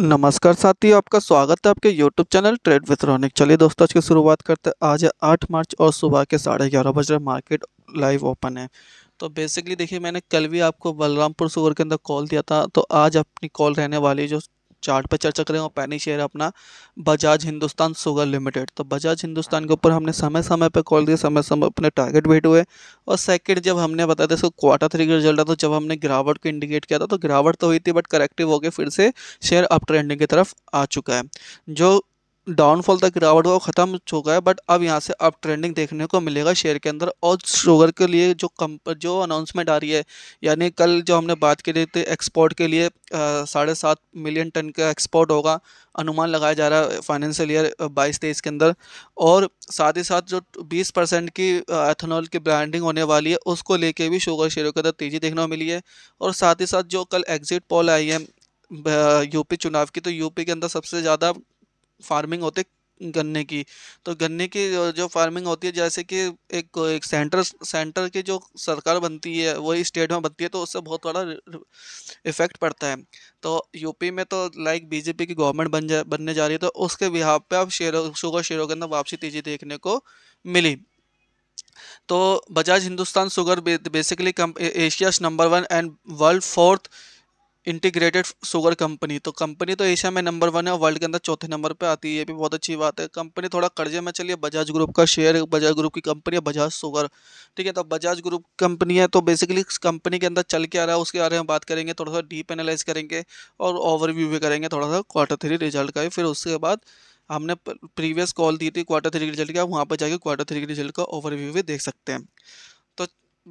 नमस्कार साथियों आपका स्वागत है आपके YouTube channel trade with Ronik चलिए दोस्तों आज की शुरुआत करते हैं आज है आठ मार्च और सुबह के साढ़े ग्यारह बज रहे मार्केट लाइव ओपन है तो बेसिकली देखिए मैंने कल भी आपको बलरामपुर सुगर के अंदर कॉल दिया था तो आज अपनी कॉल रहने वाली जो चार्ट पर चर्चा करें और पहली शेयर अपना बजाज हिंदुस्तान सुगर लिमिटेड तो बजाज हिंदुस्तान के ऊपर हमने समय समय पर कॉल दिया समय समय अपने टारगेट भेट हुए और सेकंड जब हमने बताया था इसको क्वार्टर थ्री का रिजल्ट था तो जब हमने गिरावट को इंडिकेट किया था तो गिरावट तो हुई थी बट करेक्टिव होकर फिर से शेयर अप ट्रेंडिंग की तरफ आ चुका है जो डाउनफॉल तक गिरावट हुआ ख़त्म हो है बट अब यहाँ से अब ट्रेंडिंग देखने को मिलेगा शेयर के अंदर और शुगर के लिए जो कम जो अनाउंसमेंट आ रही है यानी कल जो हमने बात करी थी एक्सपोर्ट के लिए साढ़े सात मिलियन टन का एक्सपोर्ट होगा अनुमान लगाया जा रहा है फाइनेंशियल ईयर बाईस तेईस के अंदर और साथ ही साथ जो बीस परसेंट की एथेनॉल की ब्रांडिंग होने वाली है उसको लेके भी शुगर शेयरों के अंदर तेज़ी देखने को मिली है और साथ ही साथ जो कल एग्जिट पोल आई है यूपी चुनाव की तो यूपी के अंदर सबसे ज़्यादा फार्मिंग होती है गन्ने की तो गन्ने की जो फार्मिंग होती है जैसे कि एक एक सेंटर सेंटर की जो सरकार बनती है वही स्टेट में बनती है तो उससे बहुत बड़ा इफेक्ट पड़ता है तो यूपी में तो लाइक बीजेपी की गवर्नमेंट बन जा बनने जा रही है तो उसके बिहार पे अब शेयर शुगर शेयरों के अंदर वापसी तेजी देखने को मिली तो Bajaj Hindusthan sugar basically Asia's number one and world fourth integrated sugar company तो कंपनी तो एशिया में नंबर वन है और वर्ल्ड के अंदर चौथे नंबर पे आती है ये भी बहुत अच्छी बात है कंपनी थोड़ा कर्जे में चलिए बजाज ग्रुप का शेयर बजाज ग्रुप की कंपनी है बजाज शुगर ठीक है तो बजाज ग्रुप कंपनी है तो बेसिकली कंपनी के अंदर चल के आ रहा है उसके बारे में बात करेंगे थोड़ा सा डीप एनालाइज करेंगे और ओवरव्यू भी करेंगे थोड़ा सा क्वार्टर थ्री रिजल्ट का भी फिर उसके बाद हमने प्रीवियस कॉल दी थी क्वार्टर थ्री के रिजल्ट का वहाँ पर जाके क्वार्टर थ्री के रिजल्ट का ओवरव्यू भी देख सकते हैं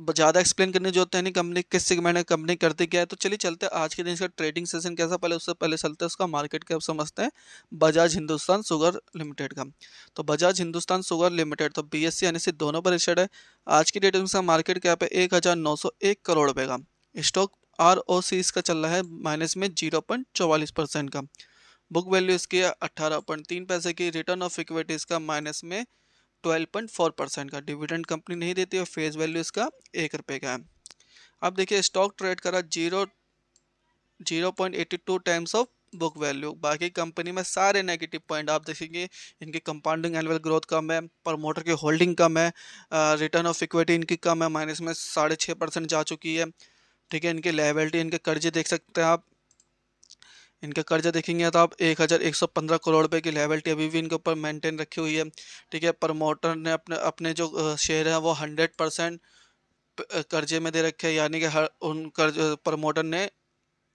ज़्यादा एक्सप्लेन करने जो है नहीं कंपनी किस सेगमेंट में कंपनी करती क्या है तो चलिए चलते हैं आज के दिन इसका ट्रेडिंग सेशन कैसा पहले उससे पहले चलते हैं उसका मार्केट कैप समझते हैं बजाज हिंदुस्तान सुगर लिमिटेड का तो बजाज हिंदुस्तान सुगर लिमिटेड तो बी एस सी दोनों पर रिलेटेड है आज की डेट में इसका मार्केट कैप है एक हज़ार नौ सौ एक करोड़ रुपये का स्टॉक आर ओ सी इसका चल रहा है माइनस में जीरो पॉइंट चौवालीस परसेंट का बुक वैल्यू इसकी अट्ठारह पॉइंट तीन पैसे की रिटर्न ऑफ इक्विटी इसका माइनस में ट्वेल्व पॉइंट फोर परसेंट का डिविडेंड कंपनी नहीं देती और फेस वैल्यू इसका एक रुपये का है अब देखिए स्टॉक ट्रेड करा zero zero point eighty two times of book value बाकी कंपनी में सारे नेगेटिव पॉइंट आप देखेंगे इनकी कंपाउंडिंग एनुअल ग्रोथ कम है प्रमोटर की होल्डिंग कम है रिटर्न ऑफ इक्विटी इनकी कम है माइनस में साढ़े छः परसेंट जा चुकी है ठीक है इनकी लाइबिलिटी इनके कर्जे देख सकते हैं आप इनका कर्जा देखेंगे तो आप एक हज़ार एक सौ पंद्रह करोड़ रुपये की लेवल्टी अभी भी इनके ऊपर मेंटेन रखी हुई है ठीक है प्रमोटर ने अपने अपने जो शेयर हैं वो हंड्रेड परसेंट कर्जे में दे रखे हैं यानी कि हर उन कर्ज प्रमोटर ने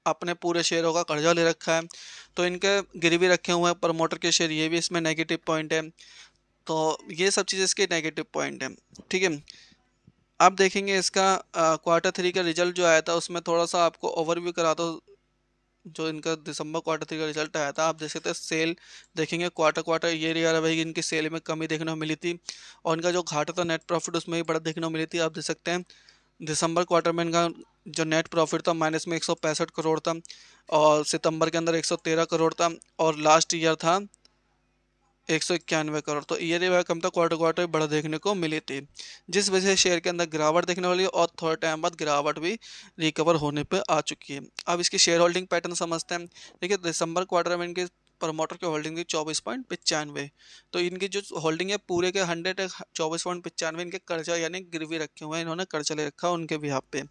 अपने पूरे शेयरों का कर्जा ले रखा है तो इनके गिरवी रखे हुए हैं प्रमोटर के शेयर ये भी इसमें नेगेटिव पॉइंट है तो ये सब चीज़ें इसके नेगेटिव पॉइंट हैं ठीक है आप देखेंगे इसका क्वार्टर थ्री का रिजल्ट जो आया था उसमें थोड़ा सा आपको ओवरव्यू कराता हूँ जो इनका दिसंबर क्वार्टर थ्री का रिजल्ट आया था आप देख सकते हैं सेल देखेंगे क्वार्टर क्वार्टर ये रहा कि इनकी सेल में कमी देखने को मिली थी और इनका जो घाटा था नेट प्रॉफिट उसमें भी बड़ा देखने को मिली थी आप देख सकते हैं दिसंबर क्वार्टर में इनका जो नेट प्रॉफिट था माइनस में एक करोड़ था और सितंबर के अंदर एक करोड़ था और लास्ट ईयर था एक सौ इक्यानवे करोड़ तो ईयर कम कमता क्वार्टर क्वार्टर बढ़ा देखने को मिली थी जिस वजह से शेयर के अंदर गिरावट देखने वाली है और थोड़े टाइम बाद गिरावट भी रिकवर होने पर आ चुकी है अब इसकी शेयर होल्डिंग पैटर्न समझते हैं देखिए दिसंबर क्वार्टर में इनके प्रमोटर की होल्डिंग थी चौबीस पॉइंट पचानवे तो इनकी जो होल्डिंग है पूरे के हंड्रेड चौबीस पॉइंट पचानवे इनके कर्जा यानी गिरवी रखे हुए हैं इन्होंने कर्जा ले रखा उनके भी यहाँ पे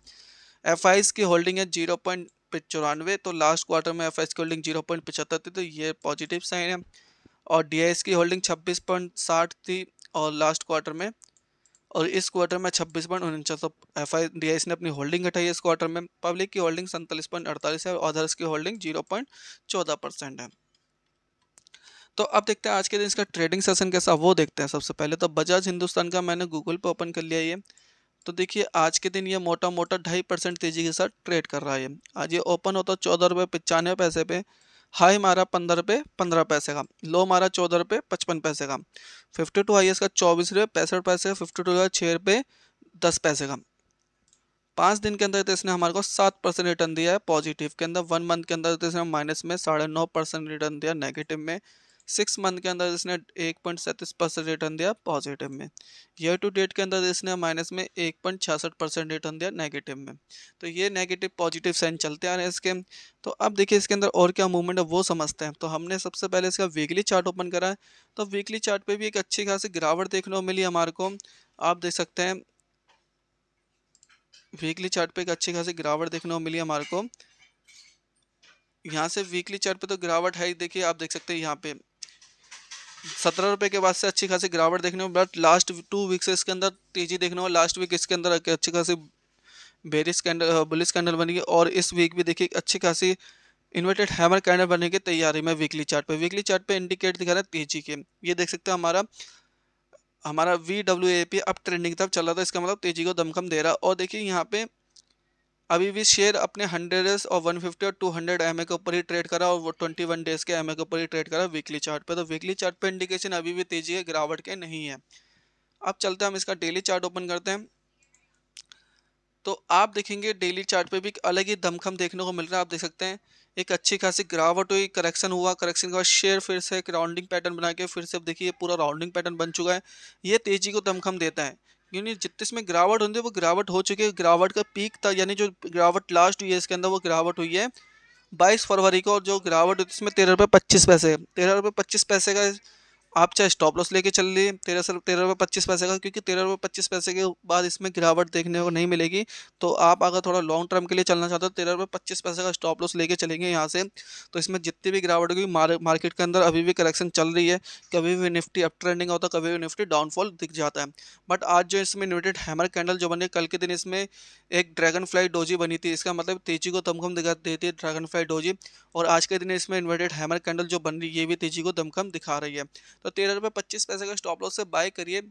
एफ की होल्डिंग है जीरो पॉइंट चौरानवे तो लास्ट क्वार्टर में एफ की होल्डिंग जीरो पॉइंट पचहत्तर थी तो ये पॉजिटिव साइन है और डी की होल्डिंग छब्बीस पॉइंट साठ थी और लास्ट क्वार्टर में और इस क्वार्टर में छब्बीस पॉइंट उनचास एफ आई डी ने अपनी होल्डिंग घटाई है इस क्वार्टर में पब्लिक की होल्डिंग सैंतालीस पॉइंट अड़तालीस है और अदर्स की होल्डिंग जीरो पॉइंट चौदह परसेंट है तो अब देखते हैं आज के दिन इसका ट्रेडिंग सेशन कैसा वो देखते हैं सबसे पहले तो बजाज हिंदुस्तान का मैंने गूगल पे ओपन कर लिया ये तो देखिए आज के दिन ये मोटा मोटा ढाई परसेंट तेजी के साथ ट्रेड कर रहा है आज ये ओपन होता तो चौदह रुपये पचानवे पैसे पे हाई मारा पंद्रह रुपये पंद्रह पैसे का लो मारा चौदह रुपये पचपन पैसे का फिफ्टी टू हाइएस्ट का चौबीस रुपये पैंसठ पैसे का फिफ्टी टू का छः रुपये दस पैसे का पाँच दिन के अंदर तो इसने हमारे को सात परसेंट रिटर्न दिया है पॉजिटिव के अंदर वन मंथ के अंदर तो इसने माइनस में साढ़े नौ परसेंट रिटर्न दिया नेगेटिव में सिक्स मंथ के अंदर इसने एक पॉइंट सैंतीस परसेंट रिटर्न दिया पॉजिटिव में ईयर टू डेट के अंदर इसने माइनस में एक पॉइंट छियासठ परसेंट रिटर्न दिया नेगेटिव में तो ये नेगेटिव पॉजिटिव साइन चलते आ रहे हैं इसके तो अब देखिए इसके अंदर और क्या मूवमेंट है वो समझते हैं तो हमने सबसे पहले इसका वीकली चार्ट ओपन करा है तो वीकली चार्ट भी एक अच्छी खासी गिरावट देखने को मिली हमारे को आप देख सकते हैं वीकली चार्ट पे एक अच्छी खासी गिरावट देखने को मिली हमारे को यहाँ से वीकली चार्ट पे तो गिरावट है देखिए आप देख सकते हैं यहाँ पे सत्रह रुपए के बाद से अच्छी खासी गिरावट देखने को बट लास्ट टू वीक से इसके अंदर तेजी देखने को लास्ट वीक इसके अंदर अच्छी खासी बेरिस कैंडल बुलिस कैंडल बनी और इस वीक भी देखिए अच्छी खासी इन्वर्टेड हैमर कैंडल बनने की तैयारी में वीकली चार्ट पे वीकली चार्ट पे इंडिकेट दिखा रहा है तेजी के ये देख सकते हैं हमारा हमारा V W A P up trending तब चल रहा था इसका मतलब तेजी को दमखम दे रहा और देखिए यहाँ पे अभी भी शेयर अपने हंड्रेड और वन फिफ्टी और टू हंड्रेड एम ए के ऊपर ही ट्रेड करा और वो ट्वेंटी वन डेज के एम ए के ऊपर ही ट्रेड करा वीकली चार्ट पे तो वीकली चार्ट पे इंडिकेशन अभी भी तेजी है गिरावट के नहीं है अब चलते हैं हम इसका डेली चार्ट ओपन करते हैं तो आप देखेंगे डेली चार्ट पे भी अलग ही दमखम देखने को मिल रहा है आप देख सकते हैं एक अच्छी खासी गिरावट हुई करेक्शन हुआ करेक्शन के बाद शेयर फिर से एक राउंडिंग पैटर्न बना के फिर से देखिए पूरा राउंडिंग पैटर्न बन चुका है ये तेजी को दमखम देता है यानी जितने इसमें गिरावट होती है वो गिरावट हो चुकी है गिरावट का पीक था यानी जो गिरावट लास्ट हुई है इसके अंदर वो गिरावट हुई है बाईस फरवरी को और जो गिरावट हुई थी इसमें तेरह रुपये पच्चीस पैसे तेरह रुपये पच्चीस पैसे का आप चाहे स्टॉप लॉस लेके चल लिए तेरह सौ तेरह रुपये पच्चीस पैसे का क्योंकि तेरह रुपये पच्चीस पैसे के बाद इसमें गिरावट देखने को नहीं मिलेगी तो आप अगर थोड़ा लॉन्ग टर्म के लिए चलना चाहते हो तो तेरह रुपये पच्चीस पैसे का स्टॉप लॉस लेके चलेंगे यहाँ से तो इसमें जितनी भी गिरावट होगी मार, मार्केट के अंदर अभी भी कलेक्शन चल रही है कभी भी निफ्टी अप ट्रेंडिंग होता है कभी भी निफ्टी डाउनफॉल दिख जाता है बट आज जो इसमें इन्वर्टेड हैमर कैंडल जो बनी कल के दिन इसमें एक ड्रैगन फ्लाई डोजी बनी थी इसका मतलब तेजी को दमखम दिखा देती है ड्रैगन फ्लाई डोजी और आज के दिन इसमें इन्वर्टेड हैमर कैंडल जो बन रही है ये भी तेजी को दमखम दिखा रही है तो तेरह रुपये पच्चीस पैसे का स्टॉप लॉस से बाय करिए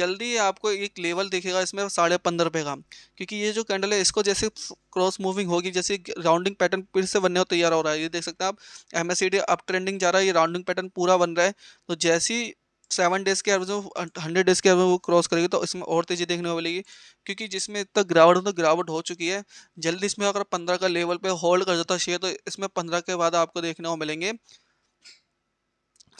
जल्दी आपको एक लेवल देखेगा इसमें साढ़े पंद्रह रुपये का क्योंकि ये जो कैंडल है इसको जैसे क्रॉस मूविंग होगी जैसे राउंडिंग पैटर्न फिर से बनने को तैयार हो रहा है ये देख सकते हैं आप एम एस अप ट्रेंडिंग जा रहा है ये राउंडिंग पैटर्न पूरा बन रहा है तो जैसी सेवन डेज के एवरेज में हंड्रेड डेज के एवरेज वो क्रॉस करेगी तो इसमें और तेज़ी देखने को मिलेगी क्योंकि जिसमें इतना गिरावट हो तो गिरावट हो चुकी है जल्दी इसमें अगर पंद्रह का लेवल पे होल्ड कर जाता तो शेयर तो इसमें पंद्रह के बाद आपको देखने को मिलेंगे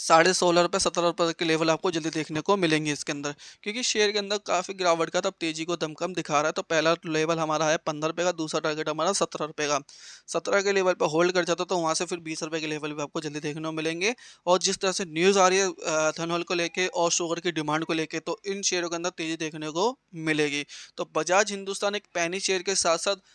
साढ़े सोलह रुपये सत्रह रुपये के लेवल आपको जल्दी देखने को मिलेंगे इसके अंदर क्योंकि शेयर के अंदर काफ़ी गिरावट का तब तेजी को दमकम दिखा रहा है तो पहला लेवल हमारा है पंद्रह रुपये का दूसरा टारगेट हमारा सत्रह रुपये का सत्रह के लेवल पर होल्ड कर जाता तो वहाँ से फिर बीस रुपये के लेवल भी आपको जल्दी देखने को मिलेंगे और जिस तरह से न्यूज़ आ रही है थनोल को लेकर और शुगर की डिमांड को लेकर तो इन शेयरों के अंदर तेज़ी देखने को मिलेगी तो बजाज हिंदुस्तान एक पैनी शेयर के साथ साथ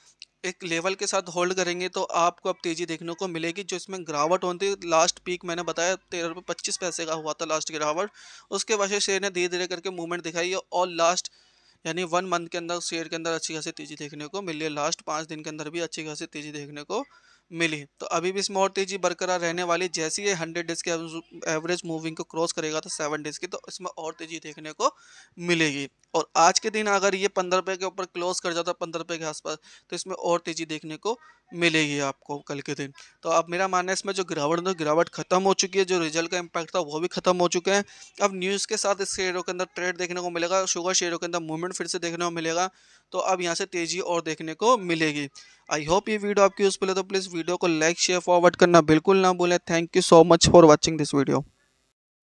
एक लेवल के साथ होल्ड करेंगे तो आपको अब तेज़ी देखने को मिलेगी जो इसमें गिरावट होती लास्ट पीक मैंने बताया तेरह रुपये पच्चीस पैसे का हुआ था लास्ट गिरावट उसके से शेयर ने धीरे धीरे करके मूवमेंट दिखाई और लास्ट यानी वन मंथ के अंदर शेयर के अंदर अच्छी खासी तेज़ी देखने को मिली लास्ट पाँच दिन के अंदर भी अच्छी खासी तेज़ी देखने को मिली तो अभी भी इसमें और तेज़ी बरकरार रहने वाली जैसी ये हंड्रेड डेज़ के एवरेज मूविंग को क्रॉस करेगा तो सेवन डेज़ की तो इसमें और तेज़ी देखने को मिलेगी और आज के दिन अगर ये पंद्रह रुपये के ऊपर क्लोज कर जाता है पंद्रह रुपये के आसपास तो इसमें और तेज़ी देखने को मिलेगी आपको कल के दिन तो अब मेरा मानना है इसमें जो गिरावट तो गिरावट खत्म हो चुकी है जो रिजल्ट का इम्पैक्ट था वो भी खत्म हो चुके हैं अब न्यूज़ के साथ इस शेयरों के अंदर ट्रेड देखने को मिलेगा शुगर शेयरों के अंदर मूवमेंट फिर से देखने को मिलेगा तो अब यहाँ से तेज़ी और देखने को मिलेगी आई होप ये वीडियो आपकी यूज़फुल है तो प्लीज़ वीडियो को लाइक शेयर फॉरवर्ड करना बिल्कुल ना भूलें thank you so much for watching this video